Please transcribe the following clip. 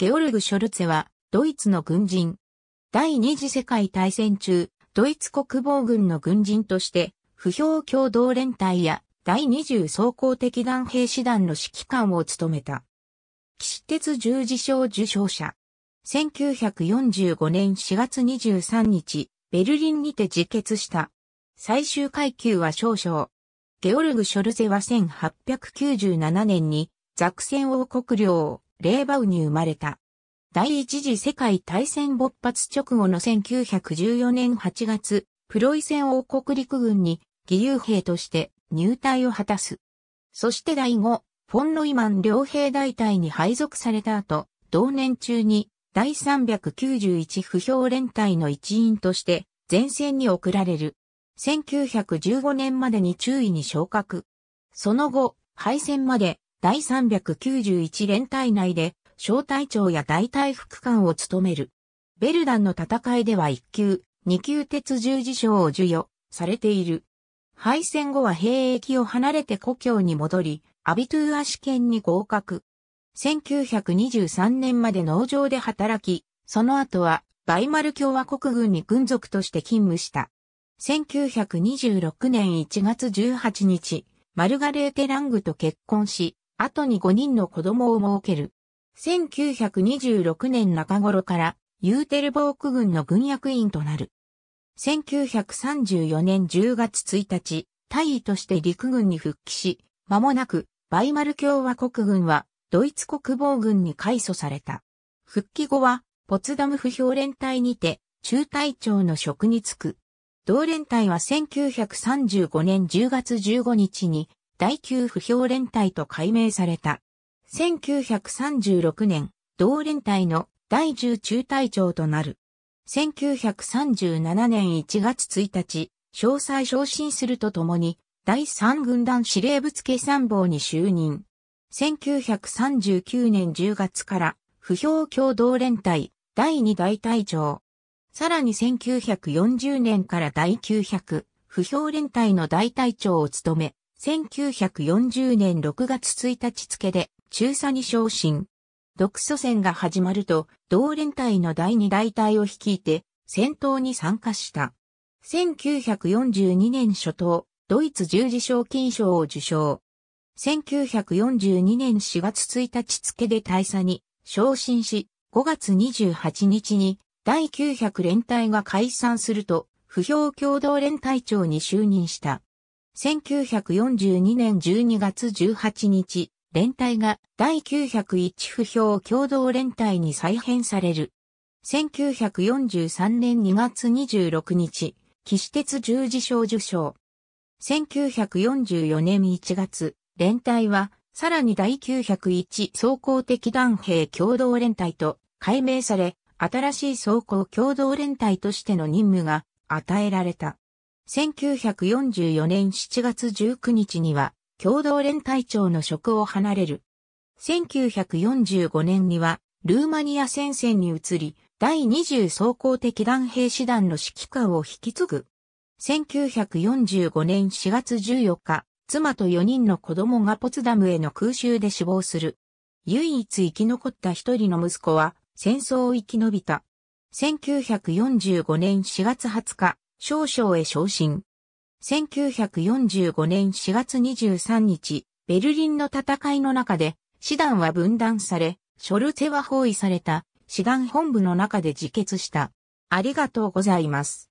ゲオルグ・ショルツェは、ドイツの軍人。第二次世界大戦中、ドイツ国防軍の軍人として、不評共同連隊や第20装甲敵団兵士団の指揮官を務めた。騎士鉄十字章受章者。1945年4月23日、ベルリンにて自決した。最終階級は少々。ゲオルグ・ショルゼは1897年にザクセン王国領レーバウに生まれた。第一次世界大戦勃発直後の1914年8月、プロイセン王国陸軍に義勇兵として入隊を果たす。そして第五、フォン・ロイマン両兵大隊に配属された後、同年中に第391不評連隊の一員として前線に送られる。1915年までに中尉に昇格。その後、敗戦まで第391連隊内で小隊長や大隊副官を務める。ベルダンの戦いでは1級、2級鉄十字章を授与されている。敗戦後は兵役を離れて故郷に戻り、アビトゥーア試験に合格。1923年まで農場で働き、その後はバイマル共和国軍に軍属として勤務した。1926年1月18日、マルガレーテ・ラングと結婚し、後に5人の子供を設ける。1926年中頃からユーテルボーク軍の軍役員となる。1934年10月1日、大尉として陸軍に復帰し、間もなくバイマル共和国軍はドイツ国防軍に改組された。復帰後はポツダム不評連隊にて中隊長の職に就く。同連隊は1935年10月15日に第9不評連隊と改名された。1936年、同連隊の第10中隊長となる。1937年1月1日、詳細昇進するとともに、第3軍団司令部付参謀に就任。1939年10月から、不評共同連隊、第2大隊長。さらに1940年から第900、不評連隊の大隊長を務め、1940年6月1日付で中佐に昇進。独祖戦が始まると、同連隊の第二大隊を率いて、戦闘に参加した。1942年初頭、ドイツ十字賞金賞を受賞。1942年4月1日付で大佐に昇進し、5月28日に第900連隊が解散すると、不評共同連隊長に就任した。1942年12月18日、連隊が第901不評共同連隊に再編される。1943年2月26日、騎士鉄十字章受賞。1944年1月、連隊は、さらに第901総合的団兵共同連隊と改名され、新しい総合共同連隊としての任務が与えられた。1944年7月19日には、共同連隊長の職を離れる。1945年には、ルーマニア戦線に移り、第20装甲的団兵士団の指揮官を引き継ぐ。1945年4月14日、妻と4人の子供がポツダムへの空襲で死亡する。唯一生き残った一人の息子は、戦争を生き延びた。1945年4月20日、少将へ昇進。1945年4月23日、ベルリンの戦いの中で、師団は分断され、ショルツェは包囲された、師団本部の中で自決した。ありがとうございます。